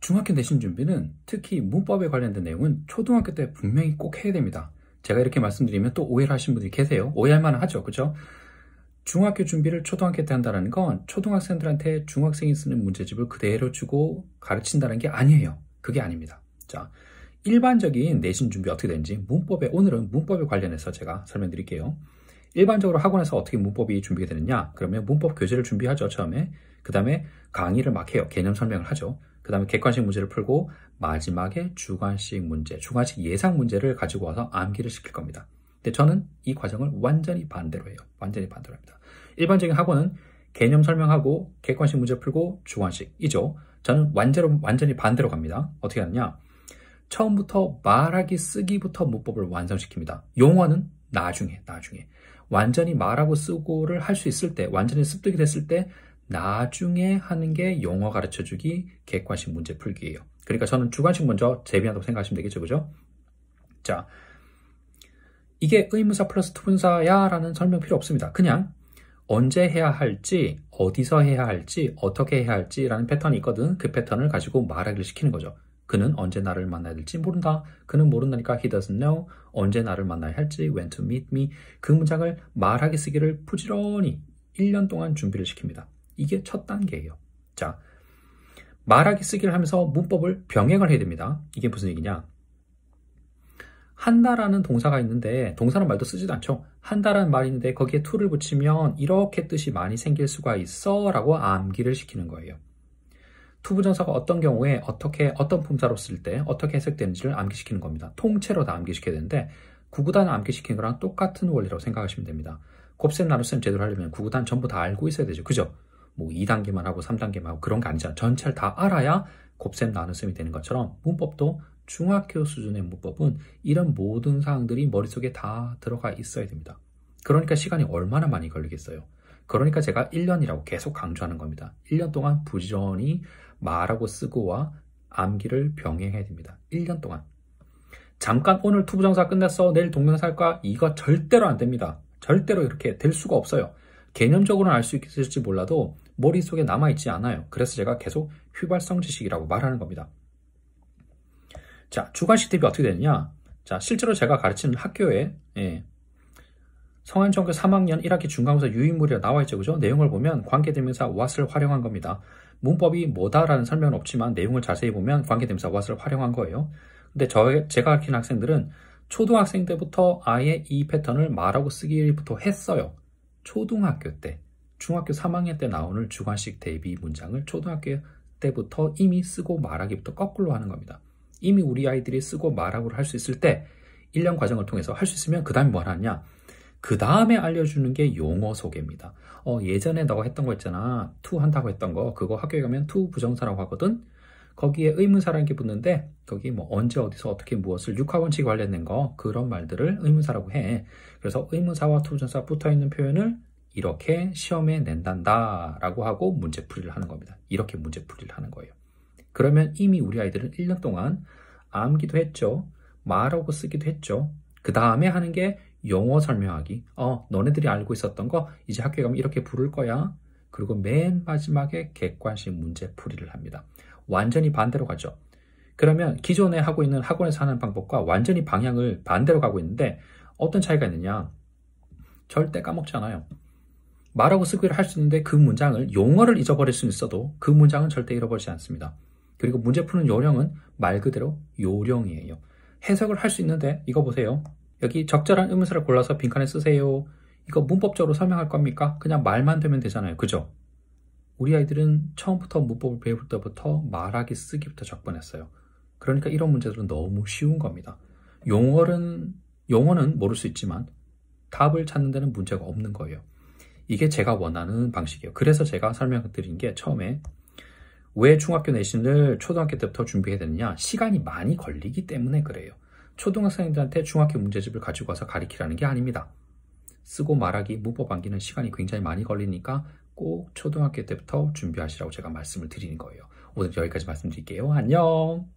중학교 내신 준비는 특히 문법에 관련된 내용은 초등학교 때 분명히 꼭 해야 됩니다. 제가 이렇게 말씀드리면 또 오해를 하신 분들이 계세요. 오해할 만 하죠. 그죠? 중학교 준비를 초등학교 때 한다는 건 초등학생들한테 중학생이 쓰는 문제집을 그대로 주고 가르친다는 게 아니에요. 그게 아닙니다. 자, 일반적인 내신 준비 어떻게 되는지 문법에 오늘은 문법에 관련해서 제가 설명드릴게요. 일반적으로 학원에서 어떻게 문법이 준비가 되느냐? 그러면 문법 교재를 준비하죠, 처음에. 그 다음에 강의를 막 해요. 개념 설명을 하죠. 그 다음에 객관식 문제를 풀고 마지막에 주관식 문제, 주관식 예상 문제를 가지고 와서 암기를 시킬 겁니다. 근데 저는 이 과정을 완전히 반대로 해요. 완전히 반대로 합니다. 일반적인 학원은 개념 설명하고 객관식 문제 풀고 주관식이죠. 저는 완전, 완전히 반대로 갑니다. 어떻게 하느냐? 처음부터 말하기 쓰기부터 문법을 완성시킵니다. 용어는 나중에, 나중에. 완전히 말하고 쓰고를 할 수 있을 때, 완전히 습득이 됐을 때 나중에 하는 게영어 가르쳐주기, 객관식 문제 풀기예요. 그러니까 저는 주관식 먼저 재비한다고 생각하시면 되겠죠, 그죠? 자, 이게 의문사 플러스 투분사야 라는 설명 필요 없습니다. 그냥 언제 해야 할지, 어디서 해야 할지, 어떻게 해야 할지 라는 패턴이 있거든. 그 패턴을 가지고 말하기를 시키는 거죠. 그는 언제 나를 만나야 될지 모른다. 그는 모른다니까 he doesn't know. 언제 나를 만나야 할지, when to meet me. 그 문장을 말하기 쓰기를 부지런히 1년 동안 준비를 시킵니다. 이게 첫 단계예요. 자, 말하기 쓰기를 하면서 문법을 병행을 해야 됩니다. 이게 무슨 얘기냐? 한다라는 동사가 있는데 동사는 말도 쓰지도 않죠. 한다라는 말이 있는데 거기에 to를 붙이면 이렇게 뜻이 많이 생길 수가 있어 라고 암기를 시키는 거예요. to 부정사가 어떤 경우에 어떻게 어떤 품사로 쓸 때 어떻게 해석되는지를 암기시키는 겁니다. 통째로 다 암기시켜야 되는데 구구단을 암기시키는 거랑 똑같은 원리라고 생각하시면 됩니다. 곱셈 나눗셈 제대로 하려면 구구단 전부 다 알고 있어야 되죠. 그죠? 뭐 2단계만 하고 3단계만 하고 그런 게 아니잖아. 전체를 다 알아야 곱셈 나눗셈이 되는 것처럼 문법도 중학교 수준의 문법은 이런 모든 사항들이 머릿속에 다 들어가 있어야 됩니다. 그러니까 시간이 얼마나 많이 걸리겠어요. 그러니까 제가 1년이라고 계속 강조하는 겁니다. 1년 동안 부지런히 말하고 쓰고와 암기를 병행해야 됩니다. 1년 동안. 잠깐 오늘 투부정사 끝났어. 내일 동명사 할까? 이거 절대로 안 됩니다. 절대로 이렇게 될 수가 없어요. 개념적으로는 알 수 있을지 몰라도 머릿속에 남아있지 않아요. 그래서 제가 계속 휘발성 지식이라고 말하는 겁니다. 자, 주관식 대비 어떻게 되느냐? 자, 실제로 제가 가르치는 학교에 예, 성안전교 3학년 1학기 중간고사 유인물이 나와있죠. 그죠? 내용을 보면 관계대명사 what을 활용한 겁니다. 문법이 뭐다라는 설명은 없지만 내용을 자세히 보면 관계대명사 what을 활용한 거예요. 근데 저, 제가 가르치는 학생들은 초등학생 때부터 아예 이 패턴을 말하고 쓰기부터 했어요. 초등학교 때, 중학교 3학년 때 나오는 주관식 대비 문장을 초등학교 때부터 이미 쓰고 말하기부터 거꾸로 하는 겁니다. 이미 우리 아이들이 쓰고 말하고를 할수 있을 때 1년 과정을 통해서 할 수 있으면 그 다음에 뭘 하냐? 그 다음에 알려주는 게 용어 소개입니다. 어, 예전에 너가 했던 거 있잖아. 투 한다고 했던 거. 그거 학교에 가면 투 부정사라고 하거든. 거기에 의문사라는 게 붙는데 거기 뭐 언제 어디서 어떻게 무엇을 육하원칙 관련된 거 그런 말들을 의문사라고 해. 그래서 의문사와 투부정사 붙어 있는 표현을 이렇게 시험에 낸단다라고 하고 문제풀이를 하는 겁니다. 이렇게 문제풀이를 하는 거예요. 그러면 이미 우리 아이들은 1년 동안 암기도 했죠. 말하고 쓰기도 했죠. 그 다음에 하는 게영어 설명하기. 어, 너네들이 알고 있었던 거 이제 학교에 가면 이렇게 부를 거야. 그리고 맨 마지막에 객관식 문제 풀이를 합니다. 완전히 반대로 가죠. 그러면 기존에 하고 있는 학원에서 하는 방법과 완전히 방향을 반대로 가고 있는데 어떤 차이가 있느냐? 절대 까먹지 않아요. 말하고 쓰기를 할 수 있는데 그 문장을 용어를 잊어버릴 수는 있어도 그 문장은 절대 잃어버리지 않습니다. 그리고 문제 푸는 요령은 말 그대로 요령이에요. 해석을 할 수 있는데 이거 보세요. 여기 적절한 의문사를 골라서 빈칸에 쓰세요. 이거 문법적으로 설명할 겁니까? 그냥 말만 되면 되잖아요. 그죠? 우리 아이들은 처음부터 문법을 배울 때부터 말하기 쓰기부터 접근했어요. 그러니까 이런 문제들은 너무 쉬운 겁니다. 용어는, 용어는 모를 수 있지만 답을 찾는 데는 문제가 없는 거예요. 이게 제가 원하는 방식이에요. 그래서 제가 설명드린 게 처음에 왜 중학교 내신을 초등학교 때부터 준비해야 되느냐? 시간이 많이 걸리기 때문에 그래요. 초등학생들한테 중학교 문제집을 가지고 와서 가리키라는 게 아닙니다. 쓰고 말하기, 문법 암기는 시간이 굉장히 많이 걸리니까 꼭 초등학교 때부터 준비하시라고 제가 말씀을 드리는 거예요. 오늘 여기까지 말씀드릴게요. 안녕!